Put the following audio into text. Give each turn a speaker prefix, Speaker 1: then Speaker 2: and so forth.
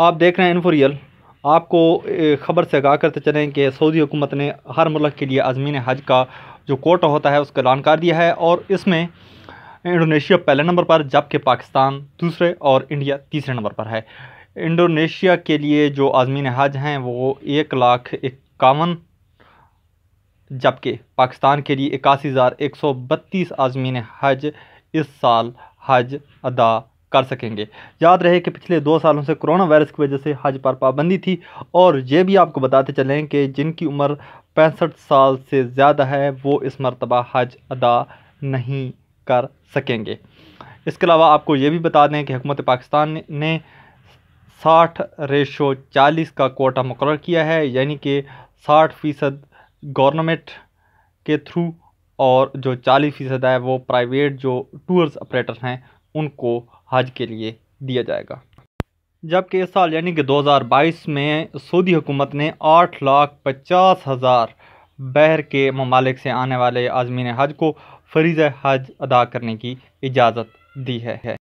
Speaker 1: आप देख रहे हैं इन्फो आपको ख़बर से आगाह करते चलें कि सऊदी हुकूमत ने हर मुल्क के लिए आज़मीन हज का जो कोटा होता है उसका ऐलान कर दिया है और इसमें इंडोनेशिया पहले नंबर पर जबकि पाकिस्तान दूसरे और इंडिया तीसरे नंबर पर है इंडोनेशिया के लिए जो आज़मीन हज हैं वो एक लाख इक्यावन जबकि पाकिस्तान के लिए इक्यासी हज़ार एक सौ बत्तीस आज़मीन हज इस साल हज अदा कर सकेंगे याद रहे कि पिछले दो सालों से कोरोना वायरस की वजह से हज पर पाबंदी थी और ये भी आपको बताते चलें कि जिनकी उम्र पैंसठ साल से ज़्यादा है वो इस मरतबा हज अदा नहीं कर सकेंगे इसके अलावा आपको ये भी बता दें कि हुकूमत पाकिस्तान ने साठ रेशो चालीस का कोटा मुकर किया है यानी कि साठ फ़ीसद गवर्नमेंट के थ्रू और जो चालीस फ़ीसद है वो प्राइवेट जो टूर्स ऑपरेटर हैं उनको हज के लिए दिया जाएगा जबकि इस साल यानी कि 2022 में सऊदी हुकूमत ने आठ लाख पचास हज़ार बहर के ममालिक से आने वाले आजमीन हज को फरीज हज अदा करने की इजाज़त दी है